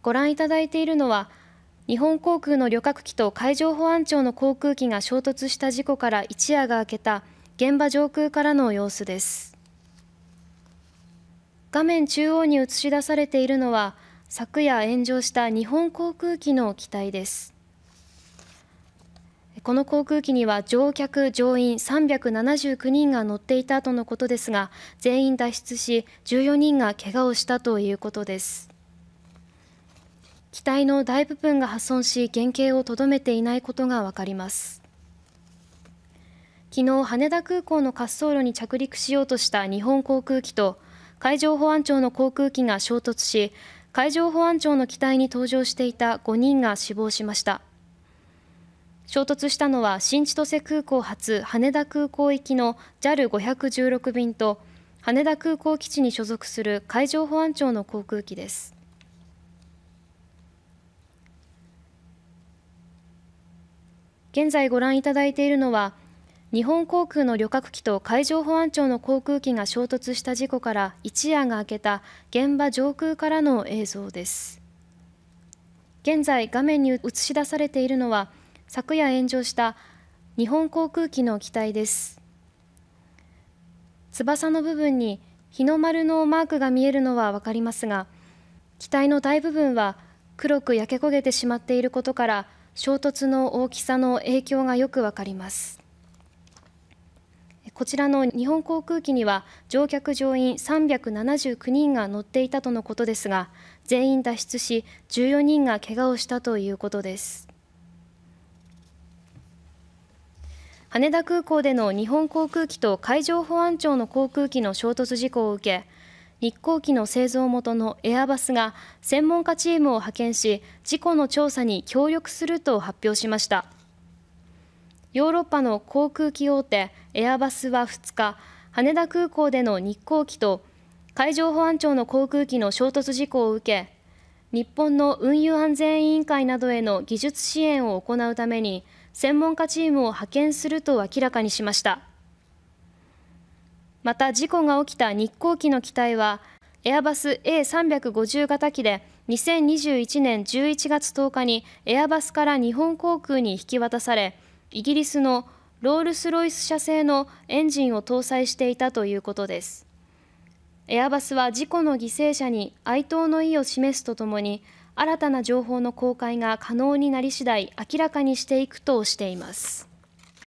ご覧いただいているのは日本航空の旅客機と海上保安庁の航空機が衝突した事故から一夜が明けた現場上空からの様子です画面中央に映し出されているのは昨夜炎上した日本航空機の機体ですこの航空機には乗客乗員379人が乗っていたとのことですが全員脱出し14人が怪我をしたということです機体の大部分が破損し原型をとどめていないことが分かります昨日羽田空港の滑走路に着陸しようとした日本航空機と海上保安庁の航空機が衝突し海上保安庁の機体に搭乗していた5人が死亡しました衝突したのは新千歳空港発羽田空港行きの JAL516 便と羽田空港基地に所属する海上保安庁の航空機です現在ご覧いただいているのは日本航空の旅客機と海上保安庁の航空機が衝突した事故から一夜が明けた現場上空からの映像です現在画面に映し出されているのは昨夜炎上した日本航空機の機体です翼の部分に日の丸のマークが見えるのは分かりますが機体の大部分は黒く焼け焦げてしまっていることから衝突の大きさの影響がよくわかります。こちらの日本航空機には乗客乗員379人が乗っていたとのことですが、全員脱出し、14人が怪我をしたということです。羽田空港での日本航空機と海上保安庁の航空機の衝突事故を受け、日航機の製造元のエアバスが専門家チームを派遣し事故の調査に協力すると発表しましたヨーロッパの航空機大手エアバスは2日羽田空港での日航機と海上保安庁の航空機の衝突事故を受け日本の運輸安全委員会などへの技術支援を行うために専門家チームを派遣すると明らかにしました。また事故が起きた日航機の機体はエアバス A350 型機で2021年11月10日にエアバスから日本航空に引き渡されイギリスのロールス・ロイス社製のエンジンを搭載していたということですエアバスは事故の犠牲者に哀悼の意を示すとともに新たな情報の公開が可能になり次第明らかにしていくとしています